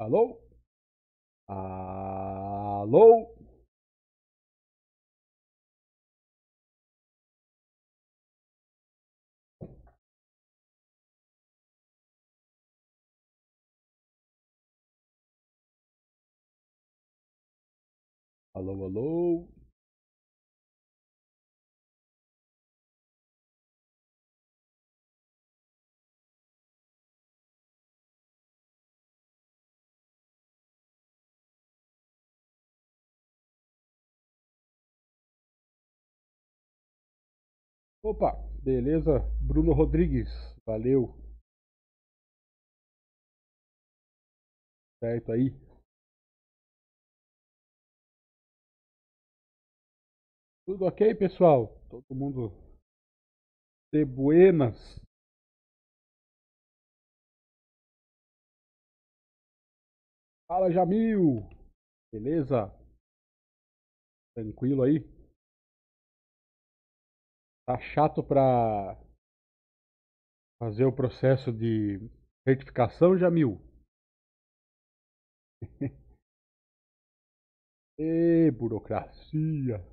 Alô? Alô? Alô, alô? Opa, beleza? Bruno Rodrigues, valeu. Certo aí. Tudo ok, pessoal? Todo mundo de buenas? Fala, Jamil! Beleza? Tranquilo aí? Tá chato pra fazer o processo de certificação, Jamil? e burocracia.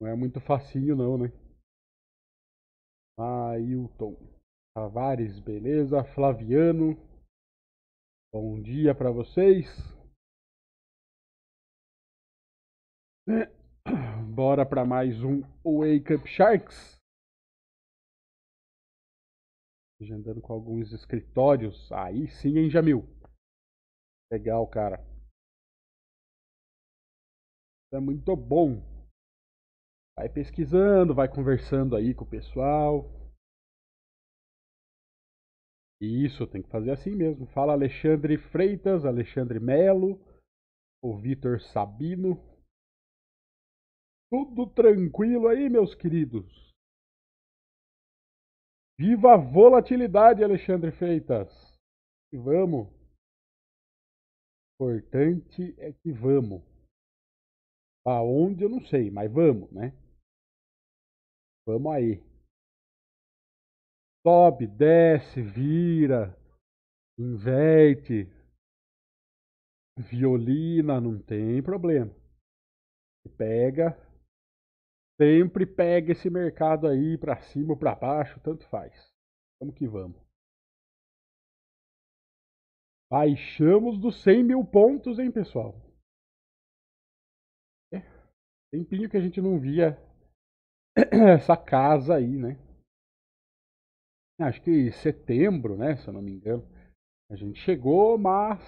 Não é muito facinho não, né? Ailton Tavares, beleza? Flaviano, bom dia para vocês. bora para mais um Wake Up Sharks. Já andando com alguns escritórios. Aí sim, hein, Jamil? Legal, cara. É muito bom. Vai pesquisando, vai conversando aí com o pessoal. Isso, tem que fazer assim mesmo. Fala Alexandre Freitas, Alexandre Melo, o Vitor Sabino. Tudo tranquilo aí, meus queridos? Viva a volatilidade, Alexandre Freitas! E vamos! importante é que vamos. Aonde eu não sei, mas vamos, né? Vamos aí. Sobe, desce, vira, inverte. Violina, não tem problema. Pega, Sempre pega esse mercado aí para cima ou para baixo, tanto faz. Vamos que vamos. Baixamos dos 100 mil pontos, hein, pessoal? É. Tempinho que a gente não via essa casa aí, né? Acho que setembro, né? Se eu não me engano. A gente chegou, mas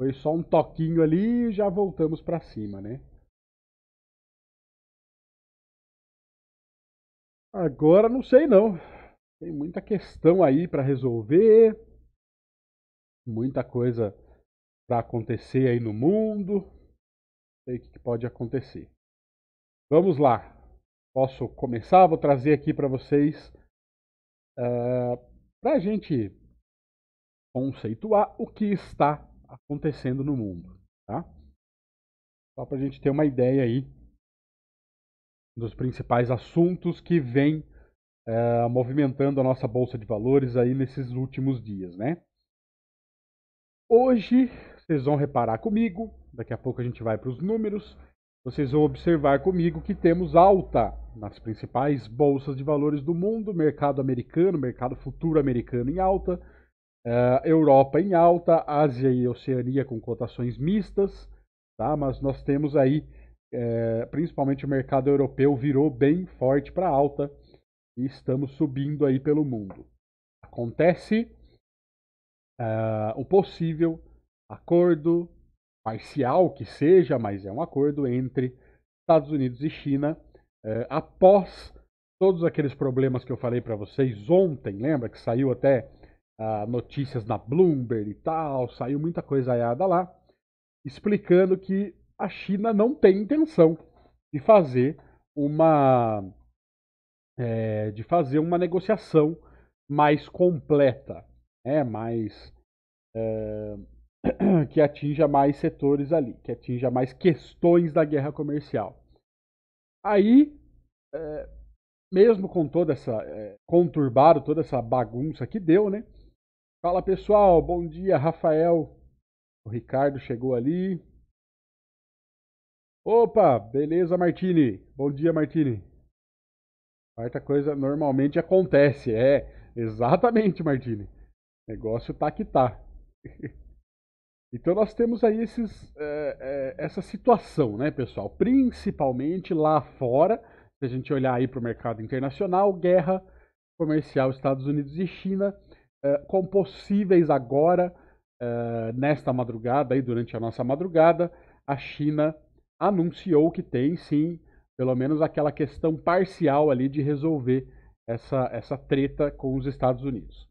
foi só um toquinho ali e já voltamos para cima, né? Agora não sei não. Tem muita questão aí para resolver, muita coisa para acontecer aí no mundo. Sei o que pode acontecer. Vamos lá. Posso começar? Vou trazer aqui para vocês uh, eh, para a gente conceituar o que está acontecendo no mundo, tá? Só para a gente ter uma ideia aí dos principais assuntos que vem é, movimentando a nossa bolsa de valores aí nesses últimos dias, né? Hoje vocês vão reparar comigo, daqui a pouco a gente vai para os números. Vocês vão observar comigo que temos alta nas principais bolsas de valores do mundo, mercado americano, mercado futuro americano em alta, é, Europa em alta, Ásia e Oceania com cotações mistas, tá? mas nós temos aí é, principalmente o mercado europeu virou bem forte para alta e estamos subindo aí pelo mundo. Acontece é, o possível acordo parcial que seja, mas é um acordo entre Estados Unidos e China é, após todos aqueles problemas que eu falei para vocês ontem, lembra que saiu até ah, notícias na Bloomberg e tal, saiu muita coisa aiada lá, explicando que a China não tem intenção de fazer uma é, de fazer uma negociação mais completa, né? mais é, que atinja mais setores ali, que atinja mais questões da guerra comercial. Aí, é, mesmo com toda essa é, conturbado, toda essa bagunça que deu, né? Fala pessoal, bom dia, Rafael, o Ricardo chegou ali, Opa, beleza, Martini? Bom dia, Martini. Quarta coisa normalmente acontece, é. Exatamente, Martini. O negócio tá que tá. Então nós temos aí esses, é, é, essa situação, né, pessoal? Principalmente lá fora, se a gente olhar aí para o mercado internacional, guerra comercial Estados Unidos e China, é, com possíveis agora, é, nesta madrugada, aí durante a nossa madrugada, a China anunciou que tem sim, pelo menos aquela questão parcial ali de resolver essa, essa treta com os Estados Unidos.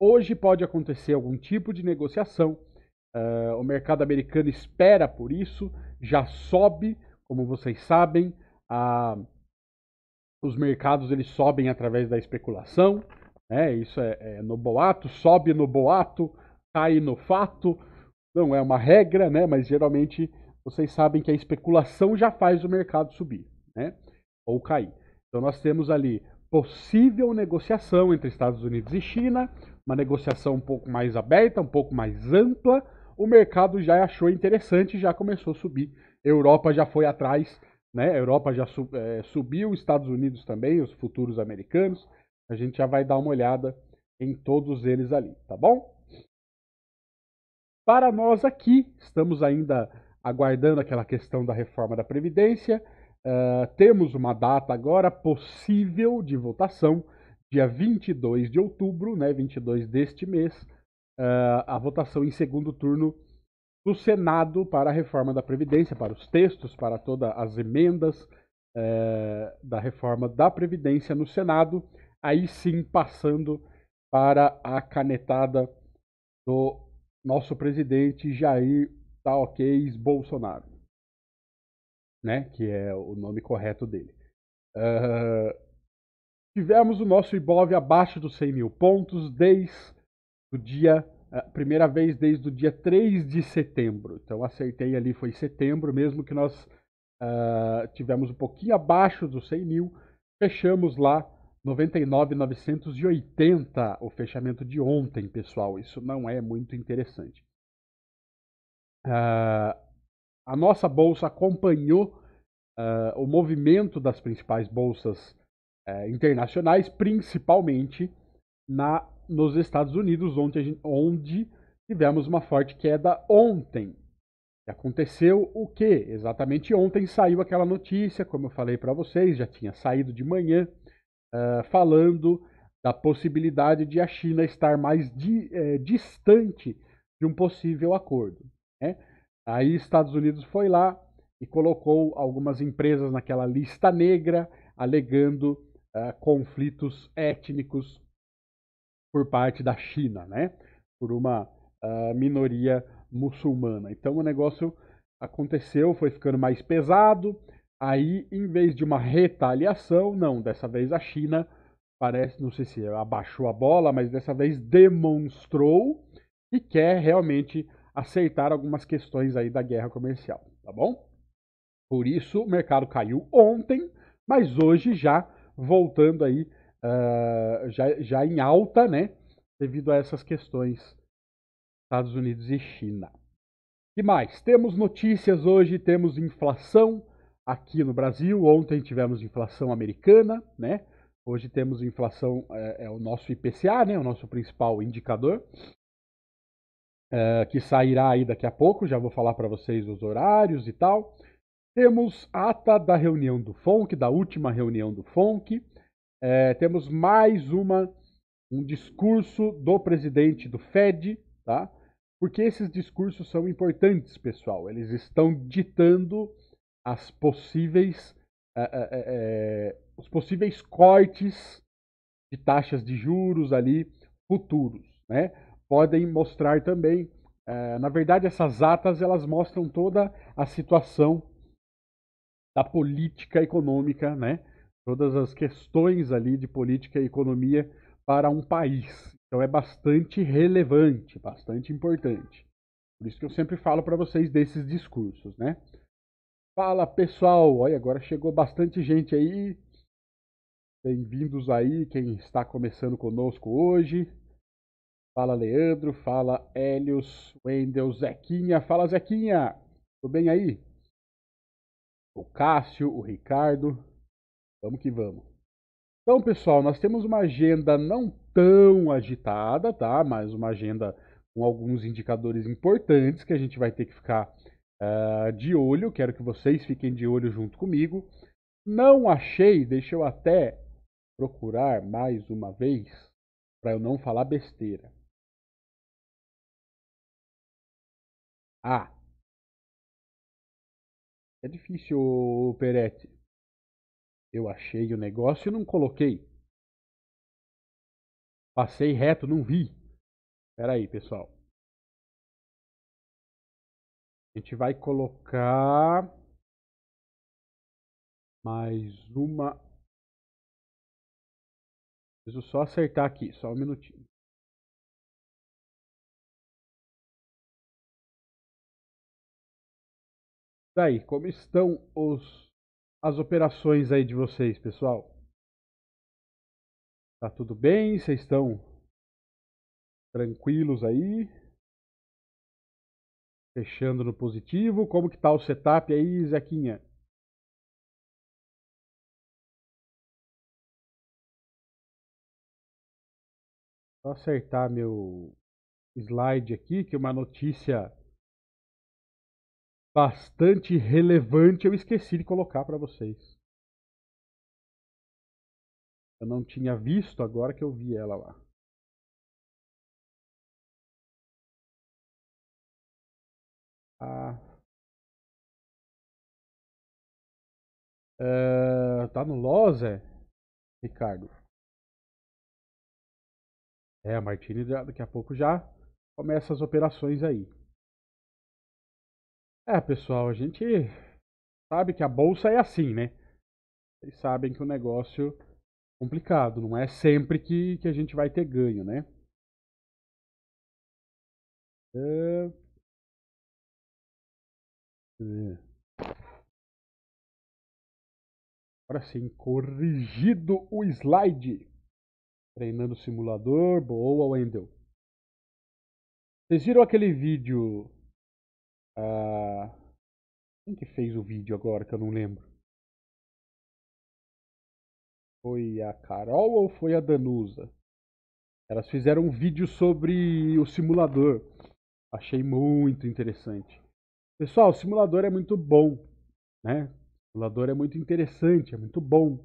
Hoje pode acontecer algum tipo de negociação, uh, o mercado americano espera por isso, já sobe, como vocês sabem, a, os mercados eles sobem através da especulação, né? isso é, é no boato, sobe no boato, cai no fato, não é uma regra, né? mas geralmente vocês sabem que a especulação já faz o mercado subir, né? Ou cair. Então nós temos ali possível negociação entre Estados Unidos e China, uma negociação um pouco mais aberta, um pouco mais ampla. O mercado já achou interessante, já começou a subir. Europa já foi atrás, né? Europa já sub, é, subiu, Estados Unidos também, os futuros americanos. A gente já vai dar uma olhada em todos eles ali, tá bom? Para nós aqui, estamos ainda aguardando aquela questão da reforma da Previdência. Uh, temos uma data agora possível de votação, dia 22 de outubro, né, 22 deste mês, uh, a votação em segundo turno do Senado para a reforma da Previdência, para os textos, para todas as emendas uh, da reforma da Previdência no Senado, aí sim passando para a canetada do nosso presidente Jair tá ok Bolsonaro, né? Que é o nome correto dele. Uh, tivemos o nosso IBOV abaixo dos 100 mil pontos desde o dia a primeira vez desde o dia 3 de setembro. Então acertei ali, foi setembro mesmo que nós uh, tivemos um pouquinho abaixo dos 100 mil. Fechamos lá 99,980 o fechamento de ontem, pessoal. Isso não é muito interessante. Ah, a nossa bolsa acompanhou uh, o movimento das principais bolsas uh, internacionais, principalmente na, nos Estados Unidos, onde, gente, onde tivemos uma forte queda ontem. E aconteceu o que? Exatamente ontem saiu aquela notícia, como eu falei para vocês, já tinha saído de manhã, ah, falando da possibilidade de a China estar mais di, eh, distante de um possível acordo. Né? Aí Estados Unidos foi lá e colocou algumas empresas naquela lista negra, alegando uh, conflitos étnicos por parte da China, né? por uma uh, minoria muçulmana. Então o negócio aconteceu, foi ficando mais pesado. Aí, em vez de uma retaliação, não, dessa vez a China parece, não sei se abaixou a bola, mas dessa vez demonstrou que quer realmente aceitar algumas questões aí da guerra comercial, tá bom? Por isso o mercado caiu ontem, mas hoje já voltando aí, uh, já, já em alta, né? Devido a essas questões Estados Unidos e China. E mais? Temos notícias hoje, temos inflação aqui no Brasil. Ontem tivemos inflação americana, né? Hoje temos inflação, é, é o nosso IPCA, né? O nosso principal indicador. Eh, que sairá aí daqui a pouco, já vou falar para vocês os horários e tal. Temos ata da reunião do FONC, da última reunião do FONC. Eh, temos mais uma um discurso do presidente do Fed, tá? Porque esses discursos são importantes, pessoal. Eles estão ditando as possíveis eh, os possíveis cortes de taxas de juros ali futuros, né? podem mostrar também. É, na verdade, essas atas elas mostram toda a situação da política econômica, né? Todas as questões ali de política e economia para um país. Então é bastante relevante, bastante importante. Por isso que eu sempre falo para vocês desses discursos, né? Fala pessoal, olha, agora chegou bastante gente aí. Bem-vindos aí, quem está começando conosco hoje. Fala Leandro, fala Helios, Wendel, Zequinha. Fala Zequinha, tudo bem aí? O Cássio, o Ricardo. Vamos que vamos. Então, pessoal, nós temos uma agenda não tão agitada, tá? Mas uma agenda com alguns indicadores importantes que a gente vai ter que ficar uh, de olho. Quero que vocês fiquem de olho junto comigo. Não achei, deixa eu até procurar mais uma vez para eu não falar besteira. Ah. É difícil, Peretti. Eu achei o negócio e não coloquei. Passei reto, não vi. Espera aí, pessoal. A gente vai colocar mais uma. Preciso só acertar aqui, só um minutinho. Daí, tá como estão os, as operações aí de vocês, pessoal? Tá tudo bem? Vocês estão tranquilos aí? Fechando no positivo. Como que tá o setup aí, Zequinha? Vou acertar meu slide aqui, que uma notícia bastante relevante, eu esqueci de colocar para vocês. Eu não tinha visto agora que eu vi ela lá. Ah. Uh, tá no Loze, é? Ricardo. É, a Martini daqui a pouco já começa as operações aí. É, pessoal, a gente sabe que a bolsa é assim, né? Vocês sabem que o negócio é complicado, não é sempre que, que a gente vai ter ganho, né? É... é. Agora sim, corrigido o slide. Treinando o simulador, boa, Wendel. Vocês viram aquele vídeo ah, quem que fez o vídeo agora que eu não lembro? Foi a Carol ou foi a Danusa? Elas fizeram um vídeo sobre o simulador. Achei muito interessante. Pessoal, o simulador é muito bom, né? O simulador é muito interessante, é muito bom.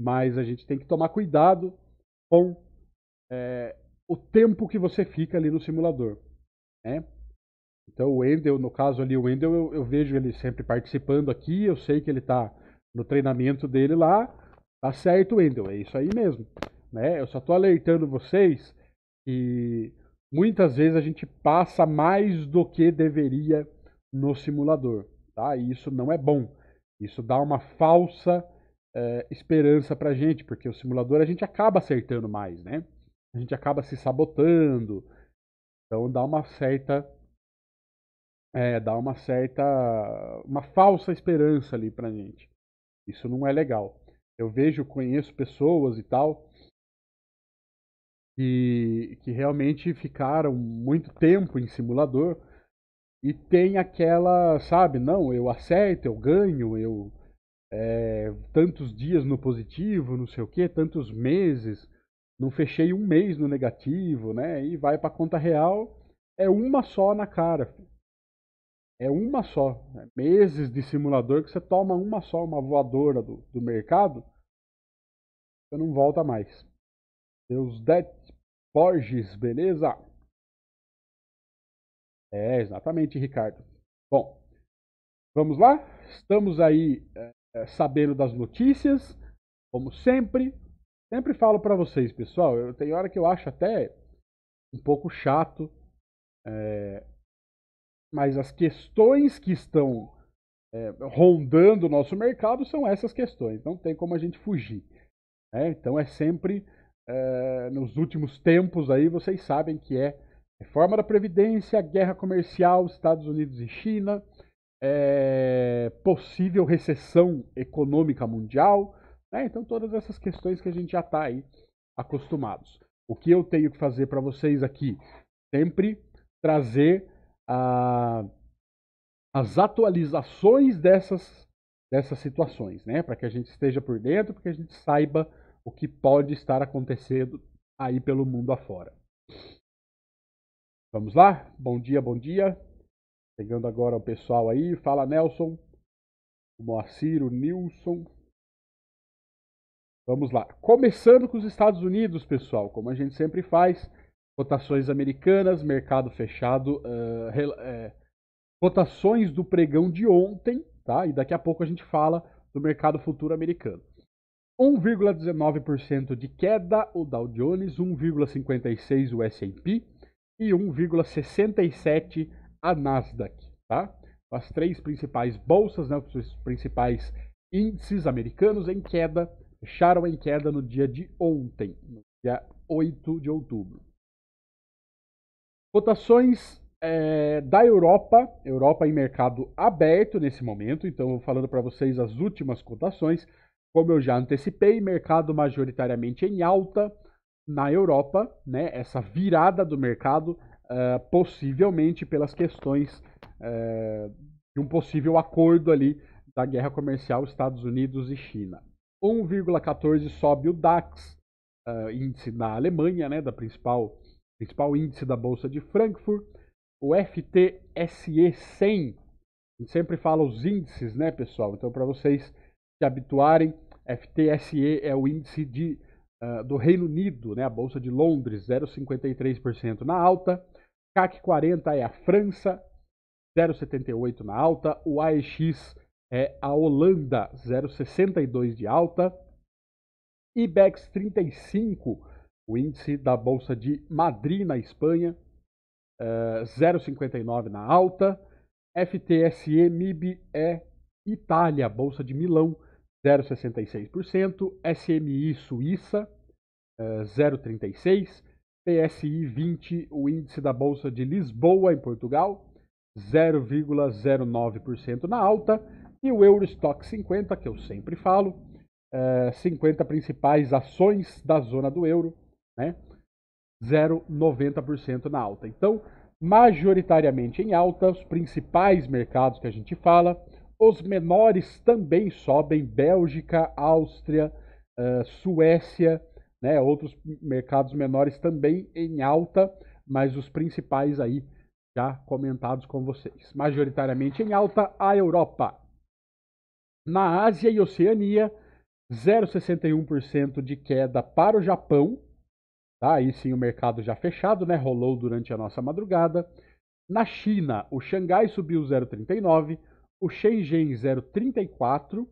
Mas a gente tem que tomar cuidado com é, o tempo que você fica ali no simulador. Né? Então o Wendel, no caso ali, o Wendel, eu, eu, vejo ele sempre participando aqui, eu sei que ele tá no treinamento dele lá. Tá certo, Wendel, é isso aí mesmo. Né? Eu só tô alertando vocês que muitas vezes a gente passa mais do que deveria no simulador, tá? E isso não é bom. Isso dá uma falsa é, esperança pra gente, porque o simulador a gente acaba acertando mais, né? A gente acaba se sabotando. Então dá uma certa é, dá uma certa, uma falsa esperança ali pra gente. Isso não é legal. Eu vejo, conheço pessoas e tal que, que realmente ficaram muito tempo em simulador e tem aquela, sabe, não, eu acerto, eu ganho, eu é, tantos dias no positivo, não sei o que, tantos meses, não fechei um mês no negativo, né? E vai para conta real, é uma só na cara. Filho é uma só. Né? Meses de simulador que você toma uma só, uma voadora do, do mercado, você não volta mais. Deus dead Borges, beleza? É, exatamente, Ricardo. Bom, vamos lá? Estamos aí é, é sabendo das notícias, como sempre. Sempre falo para vocês, pessoal, eu, tem hora que eu acho até um pouco chato é, mas as questões que estão é, rondando o nosso mercado são essas questões, não tem como a gente fugir. Né? Então é sempre, é, nos últimos tempos aí, vocês sabem que é reforma da Previdência, guerra comercial, Estados Unidos e China, é, possível recessão econômica mundial, né? então todas essas questões que a gente já está aí acostumados. O que eu tenho que fazer para vocês aqui? Sempre trazer a, as atualizações dessas, dessas situações, né? Para que a gente esteja por dentro, para que a gente saiba o que pode estar acontecendo aí pelo mundo afora. Vamos lá? Bom dia, bom dia. Pegando agora o pessoal aí. Fala Nelson, o Moacir, o Nilson. Vamos lá. Começando com os Estados Unidos, pessoal, como a gente sempre faz. Cotações americanas, mercado fechado, uh, eh, é, cotações eh, do pregão de ontem, tá? E daqui a pouco a gente fala do mercado futuro americano. 1,19% de queda o Dow Jones, 1,56 o S&P e 1,67 a Nasdaq, tá? As três principais bolsas, né, os principais índices americanos em queda, fecharam em queda no dia de ontem, no dia 8 de outubro. Cotações é, da Europa, Europa em mercado aberto nesse momento, então vou falando para vocês as últimas cotações, como eu já antecipei, mercado majoritariamente em alta na Europa, né? Essa virada do mercado, uh, possivelmente pelas questões uh, de um possível acordo ali da guerra comercial Estados Unidos e China. 1,14 sobe o DAX, uh, é, índice na Alemanha, né? Da principal principal índice da Bolsa de Frankfurt, o FTSE 100. A gente sempre fala os índices, né, pessoal? Então, para vocês se habituarem, FTSE é o índice de, uh, do Reino Unido, né? A Bolsa de Londres, 0,53% na alta. CAC 40 é a França, 0,78 na alta. O AEX é a Holanda, 0,62 de alta. IBEX 35 o índice da Bolsa de Madrid, na Espanha, é, uh, 0,59 na alta. FTSE MIB é Itália, Bolsa de Milão, 0,66%. SMI Suíça, uh, 0,36%. PSI 20, o índice da Bolsa de Lisboa, em Portugal, 0,09% na alta. E o Eurostock 50, que eu sempre falo, é, uh, 50 principais ações da zona do euro, né? 0,90% na alta. Então, majoritariamente em alta, os principais mercados que a gente fala, os menores também sobem, Bélgica, Áustria, uh, Suécia, né? outros mercados menores também em alta, mas os principais aí já comentados com vocês. Majoritariamente em alta, a Europa. Na Ásia e Oceania, 0,61% de queda para o Japão, Tá? Aí sim o mercado já fechado, né? Rolou durante a nossa madrugada. Na China, o Xangai subiu 0,39, o Shenzhen 0,34,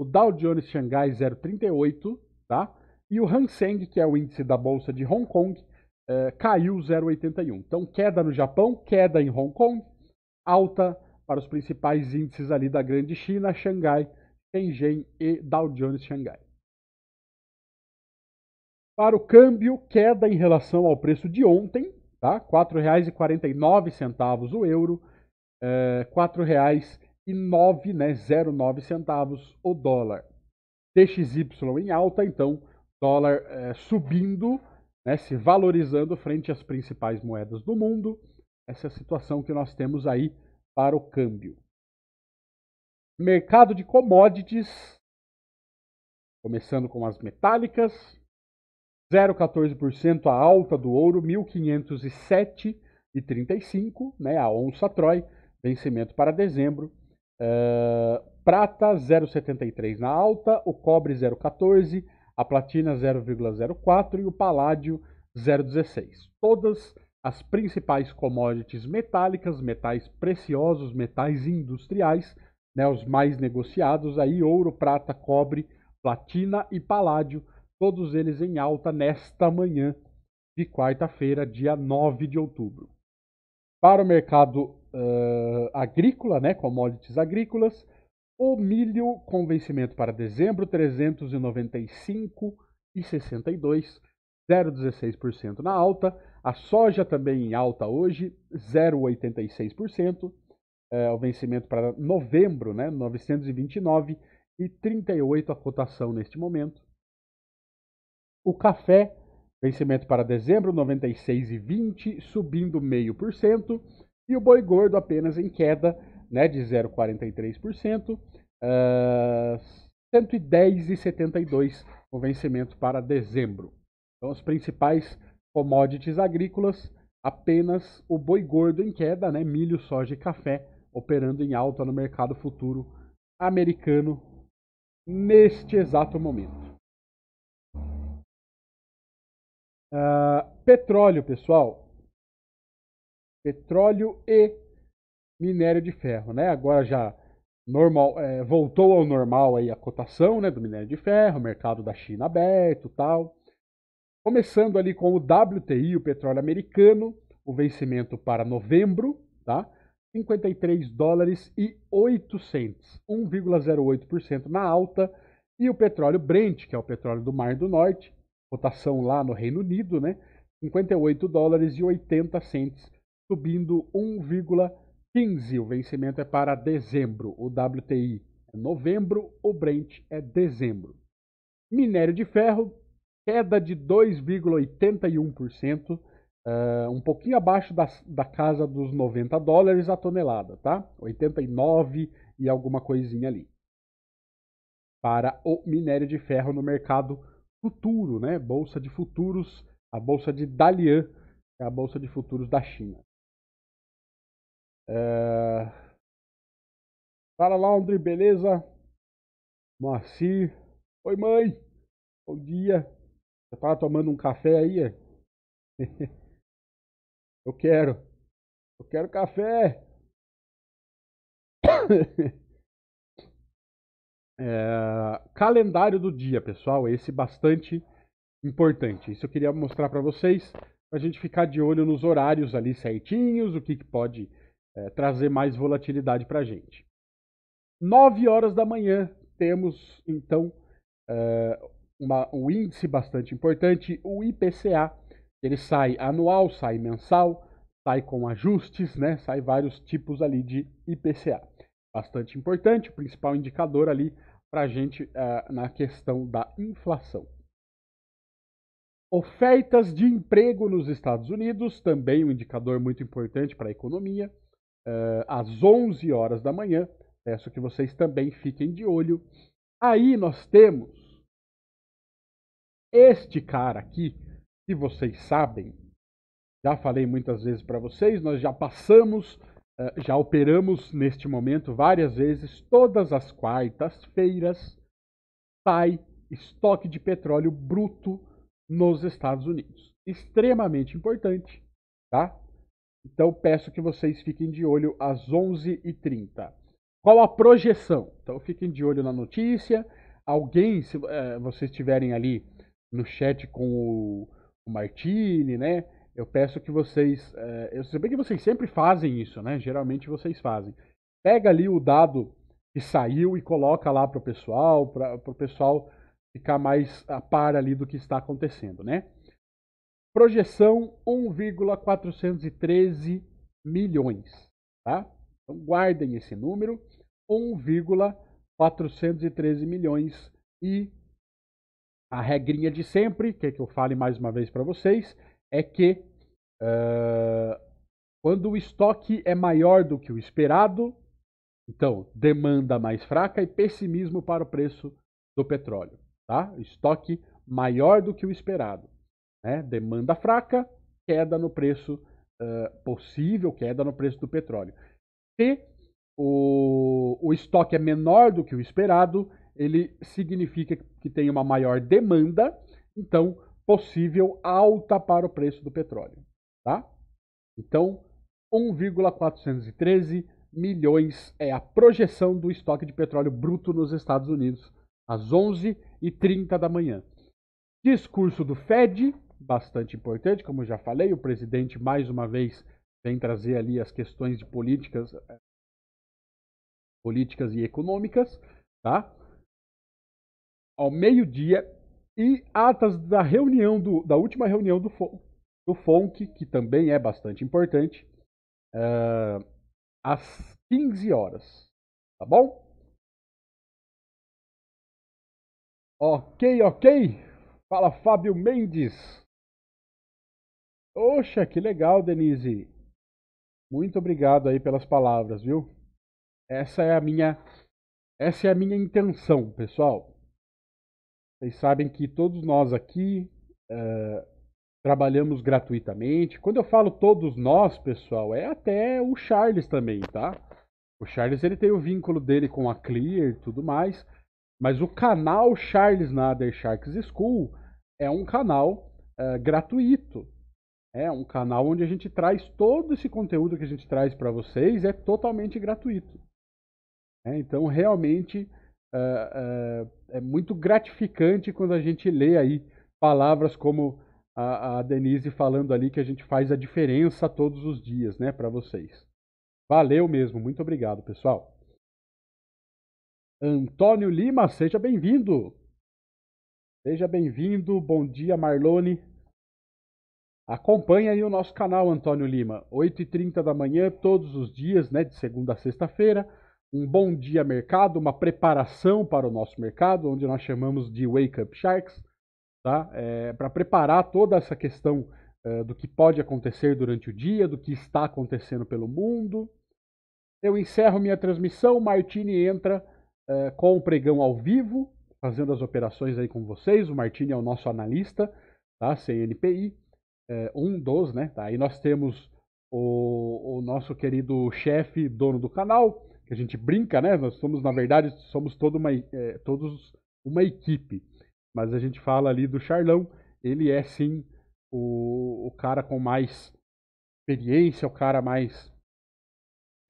o Dow Jones Xangai 0,38, tá? E o Hang Seng, que é o índice da bolsa de Hong Kong, eh, caiu 0,81. Então, queda no Japão, queda em Hong Kong, alta para os principais índices ali da grande China, Xangai, Shenzhen e Dow Jones Xangai. Para o câmbio, queda em relação ao preço de ontem, tá? R$ 4,49 o euro, é, R$ 4,09 né, centavos o dólar. DXY em alta, então, dólar é, subindo, né, se valorizando frente às principais moedas do mundo. Essa é a situação que nós temos aí para o câmbio. Mercado de commodities, começando com as metálicas, 0,14% a alta do ouro, 1.507,35, né, a onça Troy, vencimento para dezembro. Uh, prata 0,73 na alta, o cobre 0,14, a platina 0,04 e o paládio 0,16. Todas as principais commodities metálicas, metais preciosos, metais industriais, né, os mais negociados aí, ouro, prata, cobre, platina e paládio, todos eles em alta nesta manhã de quarta-feira, dia 9 de outubro. Para o mercado uh, agrícola, né, commodities agrícolas, o milho com vencimento para dezembro, 395 e 0,16% na alta. A soja também em alta hoje, 0,86%. É, eh, o vencimento para novembro, né, 929,38% e a cotação neste momento. O café, vencimento para dezembro, 96,20, subindo 0,5%. E o boi gordo apenas em queda, né, de 0,43%, uh, 110,72 o vencimento para dezembro. Então, os principais commodities agrícolas, apenas o boi gordo em queda, né, milho, soja e café, operando em alta no mercado futuro americano neste exato momento. Ah, petróleo, pessoal. Petróleo e minério de ferro, né? Agora já normal, é, voltou ao normal aí a cotação, né, do minério de ferro, mercado da China aberto, tal. Começando ali com o WTI, o petróleo americano, o vencimento para novembro, tá? 53 dólares e 8 cents, 1,08% na alta, e o petróleo Brent, que é o petróleo do Mar do Norte, cotação lá no Reino Unido, né? 58 dólares e 80 centes, subindo 1,15. O vencimento é para dezembro. O WTI é novembro, o Brent é dezembro. Minério de ferro, queda de 2,81%, uh, eh, um pouquinho abaixo da, da casa dos 90 dólares a tonelada, tá? 89 e alguma coisinha ali. Para o minério de ferro no mercado futuro, né? Bolsa de futuros, a bolsa de Dalian, que é a bolsa de futuros da China. É... Fala Laundry, beleza? Moacir. Oi mãe, bom dia. Você tá tomando um café aí? Eu quero. Eu quero café. É, calendário do dia, pessoal, é esse bastante importante. Isso eu queria mostrar para vocês, para a gente ficar de olho nos horários ali certinhos, o que, que pode é, trazer mais volatilidade para a gente. 9 horas da manhã temos, então, é, uma, um índice bastante importante, o IPCA. Ele sai anual, sai mensal, sai com ajustes, né? sai vários tipos ali de IPCA bastante importante, o principal indicador ali para a gente uh, na questão da inflação. Ofertas de emprego nos Estados Unidos, também um indicador muito importante para a economia. Uh, às 11 horas da manhã, peço que vocês também fiquem de olho. Aí nós temos este cara aqui, que vocês sabem, já falei muitas vezes para vocês, nós já passamos ah, já operamos neste momento várias vezes, todas as quartas-feiras, sai estoque de petróleo bruto nos Estados Unidos. Extremamente importante, tá? Então peço que vocês fiquem de olho às 11h30. Qual a projeção? Então fiquem de olho na notícia. Alguém, se é, vocês estiverem ali no chat com o, o Martini, né? eu peço que vocês. É, eu sei bem que vocês sempre fazem isso, né? Geralmente vocês fazem. Pega ali o dado que saiu e coloca lá para o pessoal, para o pessoal ficar mais a par ali do que está acontecendo, né? Projeção 1,413 milhões, tá? Então guardem esse número, 1,413 milhões e a regrinha de sempre, que é que eu fale mais uma vez para vocês, é que uh, quando o estoque é maior do que o esperado, então demanda mais fraca e pessimismo para o preço do petróleo. Tá? Estoque maior do que o esperado. Né? Demanda fraca, queda no preço uh, possível, queda no preço do petróleo. Se o, o estoque é menor do que o esperado, ele significa que tem uma maior demanda, então possível alta para o preço do petróleo, tá? Então, 1,413 milhões é a projeção do estoque de petróleo bruto nos Estados Unidos às 11h30 da manhã. Discurso do Fed, bastante importante, como já falei, o presidente mais uma vez vem trazer ali as questões de políticas eh, políticas e econômicas, tá? Ao meio-dia, e atas da reunião do, da última reunião do, do FONC, que também é bastante importante, uh, às 15 horas. Tá bom? Ok, ok. Fala Fábio Mendes. Oxa, que legal, Denise. Muito obrigado aí pelas palavras, viu? Essa é a minha essa é a minha intenção, pessoal. Vocês sabem que todos nós aqui uh, trabalhamos gratuitamente. Quando eu falo todos nós, pessoal, é até o Charles também, tá? O Charles ele tem o vínculo dele com a Clear e tudo mais, mas o canal Charles Nader Sharks School é um canal uh, gratuito. É um canal onde a gente traz todo esse conteúdo que a gente traz para vocês é totalmente gratuito. É, então realmente é, é, é muito gratificante quando a gente lê aí palavras como a, a, Denise falando ali que a gente faz a diferença todos os dias, né, para vocês. Valeu mesmo, muito obrigado, pessoal. Antônio Lima, seja bem-vindo. Seja bem-vindo, bom dia, Marlone. Acompanhe aí o nosso canal, Antônio Lima, 8h30 da manhã, todos os dias, né, de segunda a sexta-feira um bom dia mercado, uma preparação para o nosso mercado, onde nós chamamos de Wake Up Sharks, tá? É, para preparar toda essa questão é, do que pode acontecer durante o dia, do que está acontecendo pelo mundo. Eu encerro minha transmissão, Martini entra é, com o pregão ao vivo, fazendo as operações aí com vocês. O Martini é o nosso analista, tá? CNPI, é, um dos, né? Tá? Aí nós temos o, o nosso querido chefe, dono do canal, que a gente brinca, né? Nós somos, na verdade, somos toda uma, é, todos uma equipe. Mas a gente fala ali do Charlão, ele é sim o, o cara com mais experiência, o cara mais.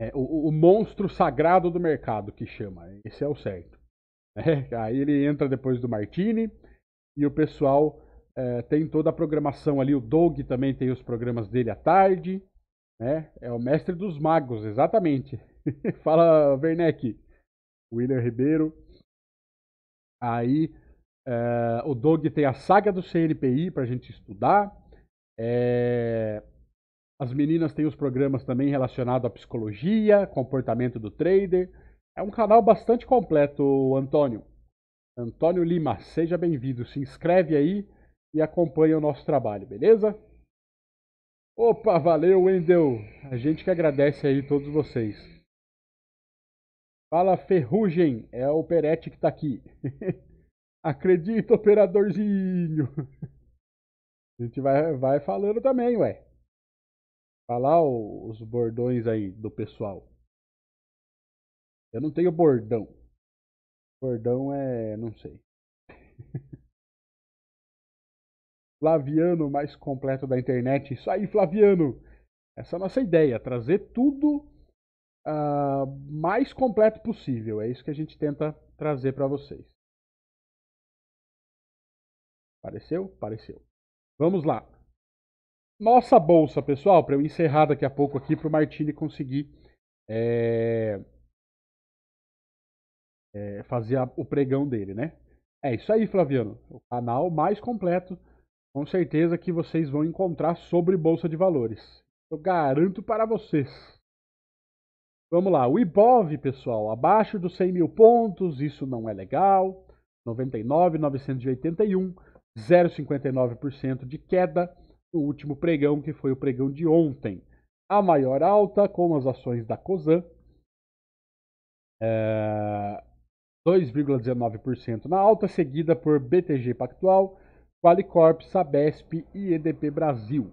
É, o, o, monstro sagrado do mercado que chama. Esse é o certo. É, aí ele entra depois do Martini e o pessoal é, tem toda a programação ali. O Doug também tem os programas dele à tarde. Né? É o mestre dos magos, exatamente. Fala, Werneck. William Ribeiro. Aí é, o Dog tem a saga do CNPI para a gente estudar. É, as meninas têm os programas também relacionados à psicologia, comportamento do trader. É um canal bastante completo, Antônio. Antônio Lima, seja bem-vindo. Se inscreve aí e acompanha o nosso trabalho, beleza? Opa, valeu, Wendel. A gente que agradece aí todos vocês. Fala Ferrugem, é o Peretti que tá aqui. Acredita, operadorzinho. A gente vai, vai falando também, ué. Falar os bordões aí do pessoal. Eu não tenho bordão. Bordão é. não sei. Flaviano mais completo da internet. Isso aí, Flaviano! Essa é a nossa ideia, trazer tudo uh, mais completo possível. É isso que a gente tenta trazer para vocês. Pareceu? Pareceu. Vamos lá. Nossa bolsa, pessoal, para eu encerrar daqui a pouco aqui para o Martini conseguir é... É, fazer a, o pregão dele, né? É isso aí, Flaviano. O canal mais completo, com certeza que vocês vão encontrar sobre bolsa de valores. Eu garanto para vocês. Vamos lá, o IBOV, pessoal, abaixo dos 100 mil pontos, isso não é legal. 99,981, 0,59% de queda no último pregão, que foi o pregão de ontem. A maior alta, com as ações da COSAN, é, 2,19% na alta, seguida por BTG Pactual, Qualicorp, Sabesp e EDP Brasil.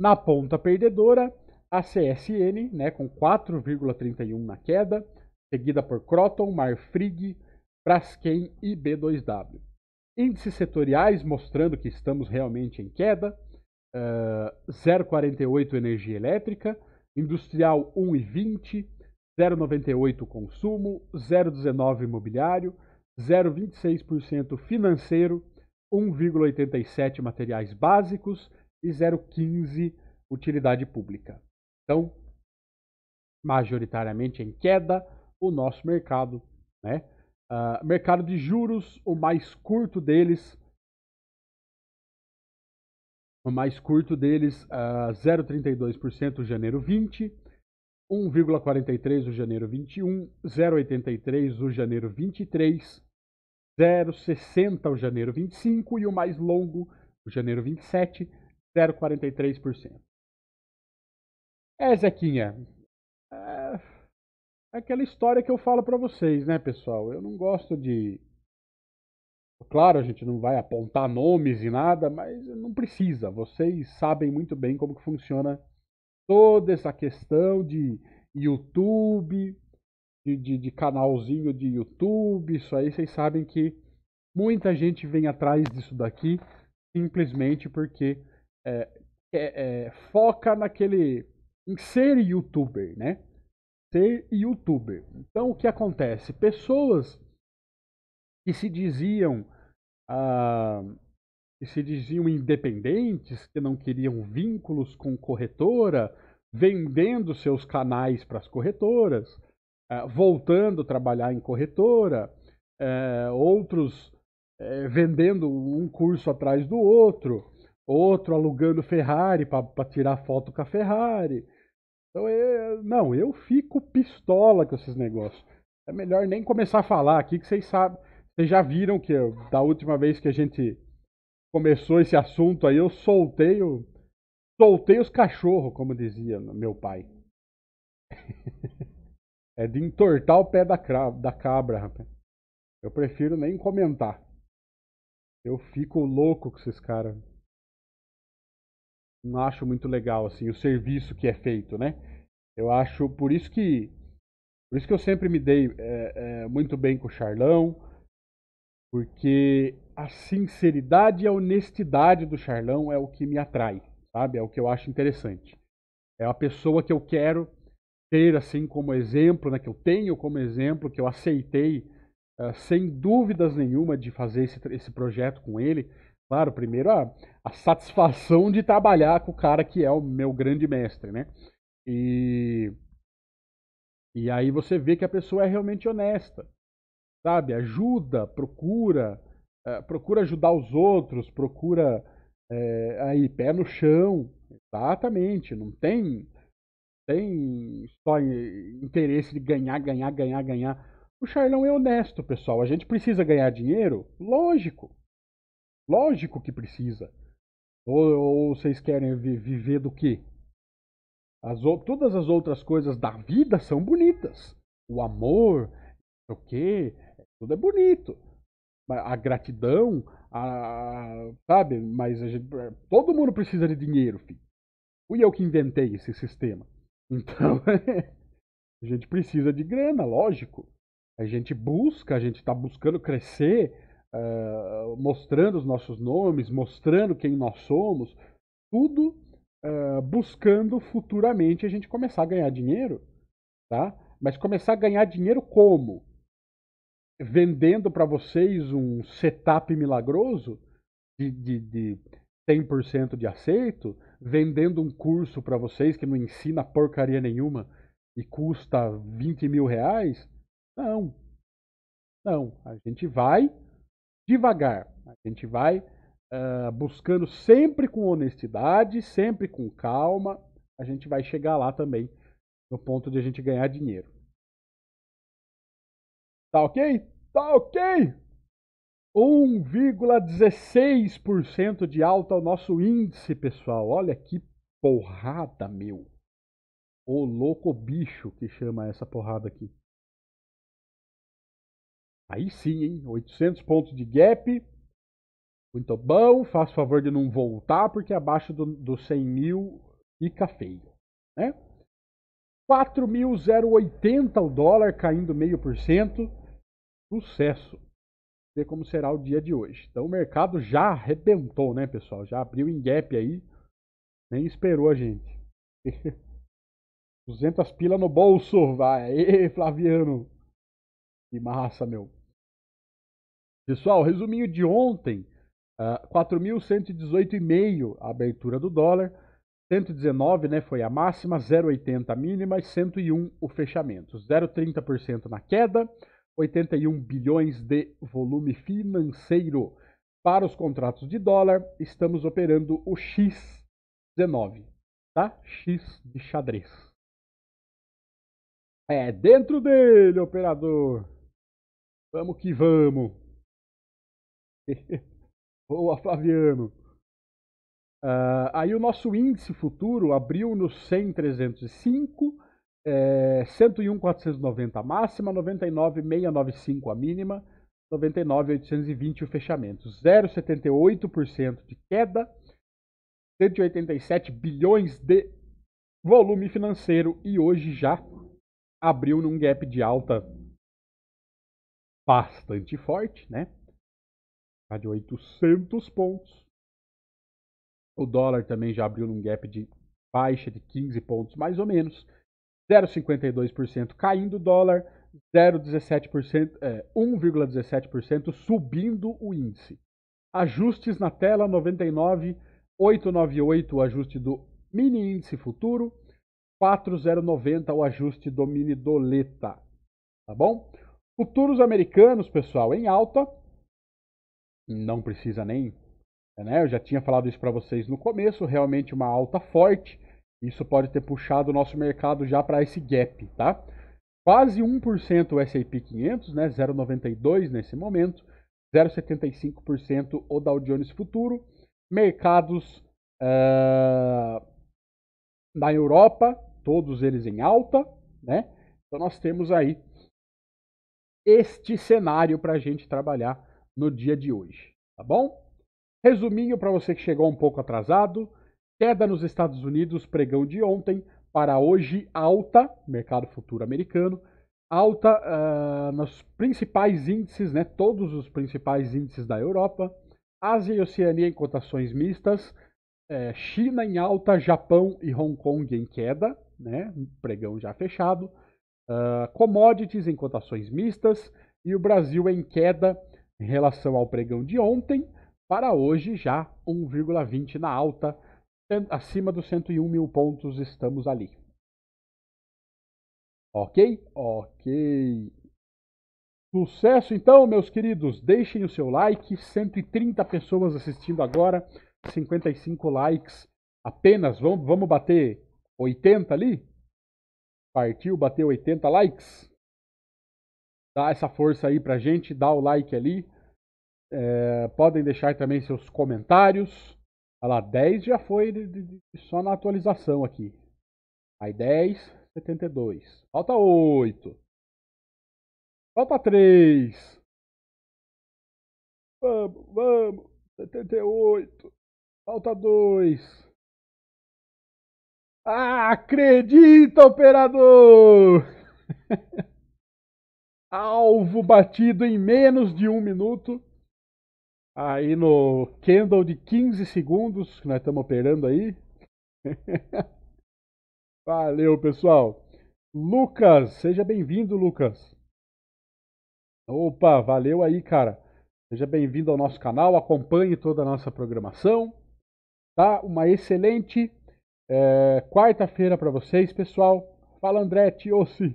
Na ponta perdedora, a CSN, né, com 4,31 na queda, seguida por Croton, Marfrig, Braskem e B2W. Índices setoriais mostrando que estamos realmente em queda, uh, eh, 0,48 energia elétrica, industrial 1,20, 0,98 consumo, 0,19 imobiliário, 0,26% financeiro, 1,87 materiais básicos e 0,15 utilidade pública. Então, majoritariamente em queda, o nosso mercado, né? Uh, mercado de juros, o mais curto deles, o mais curto deles, uh, ah, 0,32% janeiro 20, 1,43 do janeiro 21, 0,83 do janeiro 23, 0,60 o janeiro 25 e o mais longo, o janeiro 27, 0,43%. É, Zequinha. É aquela história que eu falo para vocês, né, pessoal? Eu não gosto de. Claro, a gente não vai apontar nomes e nada, mas não precisa. Vocês sabem muito bem como que funciona toda essa questão de YouTube, de, de, de canalzinho de YouTube. Isso aí vocês sabem que muita gente vem atrás disso daqui simplesmente porque é, é, é, foca naquele em ser youtuber, né? Ser youtuber. Então o que acontece? Pessoas que se diziam ah, que se diziam independentes, que não queriam vínculos com corretora, vendendo seus canais para as corretoras, ah, voltando a trabalhar em corretora, eh, outros eh, vendendo um curso atrás do outro, outro alugando Ferrari para tirar foto com a Ferrari. Então, é, não, eu fico pistola com esses negócios. É melhor nem começar a falar aqui, que vocês sabem. Vocês já viram que eu, da última vez que a gente começou esse assunto aí, eu soltei o. Soltei os cachorros, como dizia meu pai. é de entortar o pé da, da cabra, rapaz. Eu prefiro nem comentar. Eu fico louco com esses caras não acho muito legal assim o serviço que é feito, né? Eu acho por isso que por isso que eu sempre me dei é, é, muito bem com o Charlão, porque a sinceridade e a honestidade do Charlão é o que me atrai, sabe? É o que eu acho interessante. É a pessoa que eu quero ter assim como exemplo, né? Que eu tenho como exemplo, que eu aceitei é, sem dúvidas nenhuma de fazer esse, esse projeto com ele Claro, primeiro a, a satisfação de trabalhar com o cara que é o meu grande mestre, né? E, e aí você vê que a pessoa é realmente honesta, sabe? Ajuda, procura, é, procura ajudar os outros, procura é, aí pé no chão, exatamente. Não tem tem só interesse de ganhar, ganhar, ganhar, ganhar. O Charlão é honesto, pessoal. A gente precisa ganhar dinheiro, lógico. Lógico que precisa. Ou, ou vocês querem viver do quê? As, todas as outras coisas da vida são bonitas. O amor, o quê? Tudo é bonito. A gratidão, a, sabe? Mas gente, todo mundo precisa de dinheiro, filho. Fui eu que inventei esse sistema. Então, a gente precisa de grana, lógico. A gente busca, a gente está buscando crescer, uh, mostrando os nossos nomes, mostrando quem nós somos, tudo uh, buscando futuramente a gente começar a ganhar dinheiro, tá? Mas começar a ganhar dinheiro como? Vendendo para vocês um setup milagroso de, de, de 100% de aceito, vendendo um curso para vocês que não ensina porcaria nenhuma e custa 20 mil reais? Não. Não. A gente vai devagar. A gente vai uh, buscando sempre com honestidade, sempre com calma. A gente vai chegar lá também, no ponto de a gente ganhar dinheiro. Tá ok? Tá ok! 1,16% de alta ao nosso índice, pessoal. Olha que porrada, meu. O louco bicho que chama essa porrada aqui. Aí sim, hein? 800 pontos de gap. Muito bom. Faço favor de não voltar, porque abaixo do, do 100 mil fica feio, né? 4.080 o dólar caindo meio por cento. Sucesso. Ver como será o dia de hoje. Então o mercado já arrebentou, né, pessoal? Já abriu em gap aí. Nem esperou a gente. 200 pila no bolso, vai. Flaviano. Que massa, meu. Pessoal, resuminho de ontem, uh, ah, 4.118,5 a abertura do dólar, 119 né, foi a máxima, 0,80 a mínima e 101 o fechamento. 0,30% na queda, 81 bilhões de volume financeiro. Para os contratos de dólar, estamos operando o X19, tá? X de xadrez. É dentro dele, operador. Vamos que vamos. Boa, Flaviano. Uh, aí o nosso índice futuro abriu no 100,305, é, 101,490 a máxima, 99,695 a mínima, 99,820 o fechamento. 0,78% de queda, 187 bilhões de volume financeiro e hoje já abriu num gap de alta bastante forte, né? Tá de 800 pontos. O dólar também já abriu num gap de baixa de 15 pontos, mais ou menos. 0,52% caindo o dólar, 0,17%, é, 1,17% subindo o índice. Ajustes na tela 99,898 o ajuste do mini índice futuro, 4,090 o ajuste do mini doleta, tá bom? Futuros americanos, pessoal, em alta, não precisa nem. Né? Eu já tinha falado isso para vocês no começo, realmente uma alta forte. Isso pode ter puxado o nosso mercado já para esse gap, tá? Quase 1% o S&P 500, né? 0,92 nesse momento, 0,75% o Dow Jones Futuro. Mercados uh, na Europa, todos eles em alta, né? Então nós temos aí este cenário para a gente trabalhar no dia de hoje, tá bom? Resuminho para você que chegou um pouco atrasado: queda nos Estados Unidos, pregão de ontem, para hoje alta, mercado futuro americano, alta uh, nos principais índices, né, todos os principais índices da Europa, Ásia e Oceania em cotações mistas, é, China em alta, Japão e Hong Kong em queda, né, pregão já fechado, uh, commodities em cotações mistas e o Brasil em queda em relação ao pregão de ontem, para hoje já 1,20 na alta, acima dos 101 mil pontos estamos ali. Ok? Ok. Sucesso então, meus queridos. Deixem o seu like. 130 pessoas assistindo agora. 55 likes apenas. Vamos, vamos bater 80 ali? Partiu bater 80 likes? Dá essa força aí pra gente, dá o like ali. É, podem deixar também seus comentários. Olha lá, 10 já foi de, de, de, só na atualização aqui. Aí 10, 72. Falta 8. Falta 3. Vamos, vamos. 78. Falta 2. Ah, acredita, operador! alvo batido em menos de um minuto. Aí no candle de 15 segundos, que nós estamos operando aí. Valeu, pessoal. Lucas, seja bem-vindo, Lucas. Opa, valeu aí, cara. Seja bem-vindo ao nosso canal, acompanhe toda a nossa programação. Tá? Uma excelente é, quarta-feira para vocês, pessoal. Fala, André Tiossi.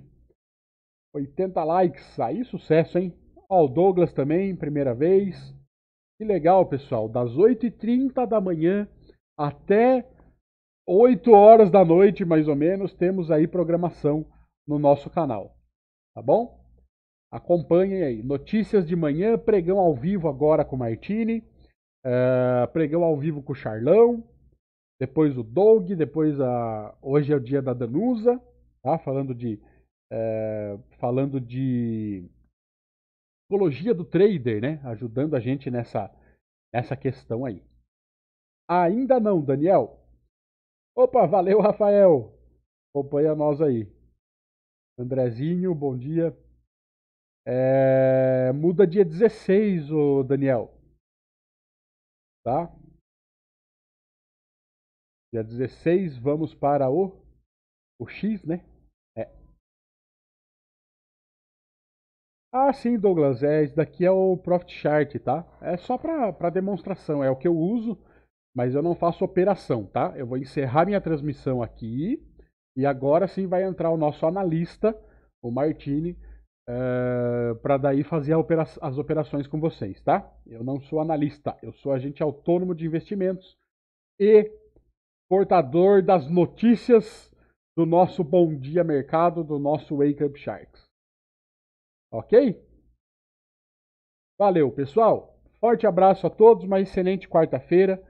80 likes, aí sucesso, hein? Ó, o Douglas também, primeira vez. Que legal, pessoal. Das 8h30 da manhã até 8 horas da noite, mais ou menos, temos aí programação no nosso canal. Tá bom? Acompanhem aí. Notícias de manhã, pregão ao vivo agora com o Martini, uh, pregão ao vivo com o Charlão, depois o Doug, depois a. Hoje é o dia da Danusa, tá? Falando de é, falando de psicologia do trader, né? Ajudando a gente nessa, nessa questão aí. Ainda não, Daniel. Opa, valeu, Rafael. Acompanha nós aí. Andrezinho, bom dia. É, muda dia 16, o Daniel. Tá? Dia 16 vamos para o, o X, né? Ah, sim, Douglas, é, daqui é o Profit Chart, tá? É só para demonstração, é o que eu uso, mas eu não faço operação, tá? Eu vou encerrar minha transmissão aqui e agora sim vai entrar o nosso analista, o Martini, é, eh, para daí fazer opera as operações com vocês, tá? Eu não sou analista, eu sou agente autônomo de investimentos e portador das notícias do nosso Bom Dia Mercado, do nosso Wake Up Sharks. Ok? Valeu, pessoal. Forte abraço a todos, uma excelente quarta-feira.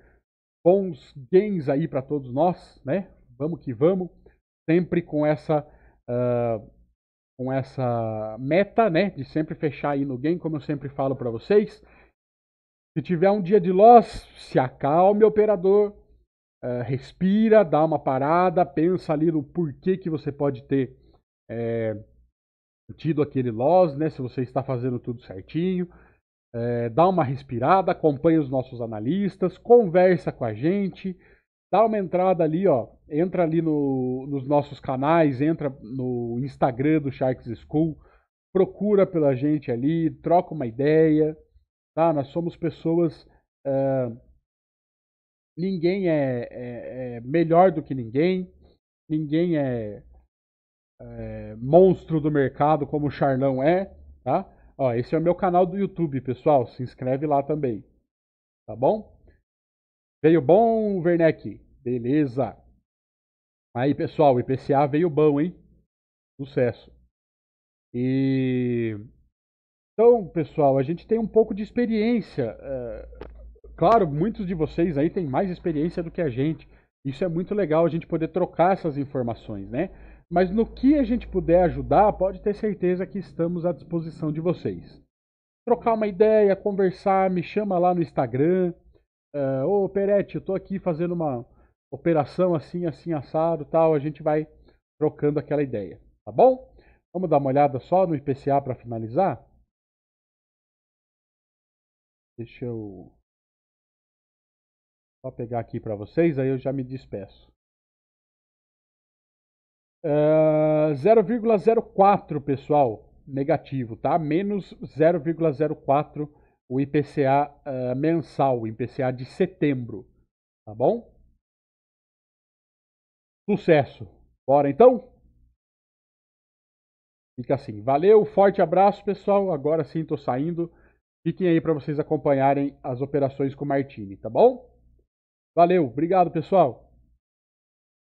Bons games aí para todos nós, né? Vamos que vamos. Sempre com essa uh, com essa meta, né, de sempre fechar aí no game, como eu sempre falo para vocês. Se tiver um dia de loss, se acalme, operador. Uh, respira, dá uma parada, pensa ali no porquê que você pode ter eh, tido aquele loss, né? Se você está fazendo tudo certinho. É, dá uma respirada, acompanha os nossos analistas, conversa com a gente, dá uma entrada ali, ó. Entra ali no, nos nossos canais, entra no Instagram do Sharks School, procura pela gente ali, troca uma ideia, tá? Nós somos pessoas. É, ninguém é, é, é melhor do que ninguém, ninguém é é, monstro do mercado como o Charlão é, tá? Ó, esse é o meu canal do YouTube, pessoal. Se inscreve lá também. Tá bom? Veio bom, Werneck? Beleza. Aí, pessoal, o IPCA veio bom, hein? Sucesso. E então, pessoal, a gente tem um pouco de experiência. É... Claro, muitos de vocês aí têm mais experiência do que a gente. Isso é muito legal a gente poder trocar essas informações, né? Mas no que a gente puder ajudar, pode ter certeza que estamos à disposição de vocês. Trocar uma ideia, conversar, me chama lá no Instagram. Uh, Ô Peretti, eu tô aqui fazendo uma operação assim, assim, assado tal. A gente vai trocando aquela ideia, tá bom? Vamos dar uma olhada só no IPCA para finalizar? Deixa eu só pegar aqui para vocês, aí eu já me despeço. 0,04, ah, pessoal, negativo, tá? Menos 0,04 o IPCA uh, ah, mensal, o IPCA de setembro, tá bom? Sucesso. Bora então? Fica assim. Valeu, forte abraço, pessoal. Agora sim tô saindo. Fiquem aí para vocês acompanharem as operações com o Martini, tá bom? Valeu, obrigado, pessoal.